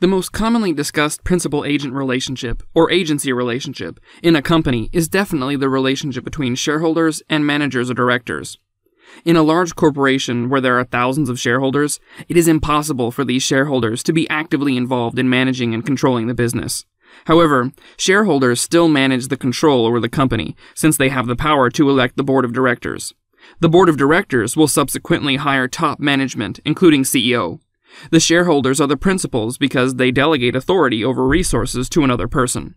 The most commonly discussed principal agent relationship, or agency relationship, in a company is definitely the relationship between shareholders and managers or directors. In a large corporation where there are thousands of shareholders, it is impossible for these shareholders to be actively involved in managing and controlling the business. However, shareholders still manage the control over the company, since they have the power to elect the board of directors. The board of directors will subsequently hire top management, including CEO. The shareholders are the principals because they delegate authority over resources to another person.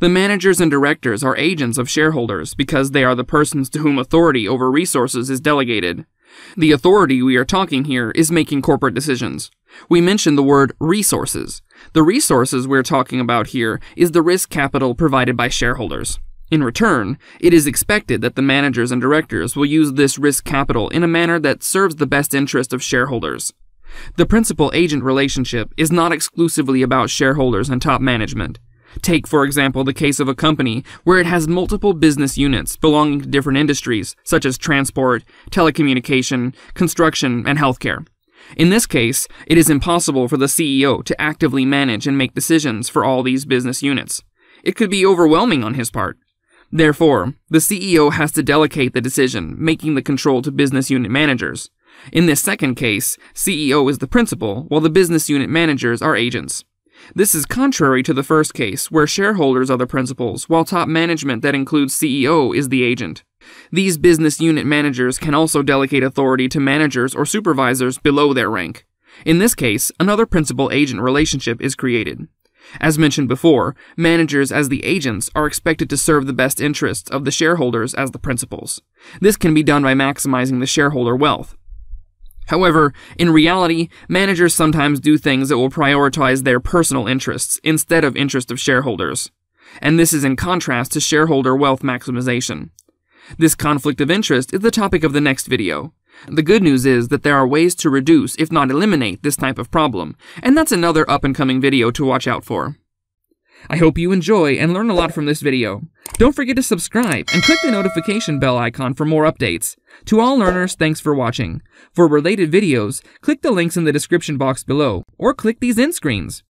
The managers and directors are agents of shareholders because they are the persons to whom authority over resources is delegated. The authority we are talking here is making corporate decisions. We mentioned the word resources. The resources we're talking about here is the risk capital provided by shareholders. In return, it is expected that the managers and directors will use this risk capital in a manner that serves the best interest of shareholders. The principal agent relationship is not exclusively about shareholders and top management. Take, for example, the case of a company where it has multiple business units belonging to different industries, such as transport, telecommunication, construction, and healthcare. In this case, it is impossible for the CEO to actively manage and make decisions for all these business units. It could be overwhelming on his part. Therefore, the CEO has to delegate the decision making the control to business unit managers. In this second case, CEO is the principal, while the business unit managers are agents. This is contrary to the first case, where shareholders are the principals, while top management that includes CEO is the agent. These business unit managers can also delegate authority to managers or supervisors below their rank. In this case, another principal agent relationship is created. As mentioned before, managers as the agents are expected to serve the best interests of the shareholders as the principals. This can be done by maximizing the shareholder wealth, However, in reality, managers sometimes do things that will prioritize their personal interests instead of interest of shareholders. And this is in contrast to shareholder wealth maximization. This conflict of interest is the topic of the next video. The good news is that there are ways to reduce, if not eliminate, this type of problem, and that's another up-and-coming video to watch out for. I hope you enjoy and learn a lot from this video. Don't forget to subscribe and click the notification bell icon for more updates. To all learners, thanks for watching. For related videos, click the links in the description box below or click these end screens.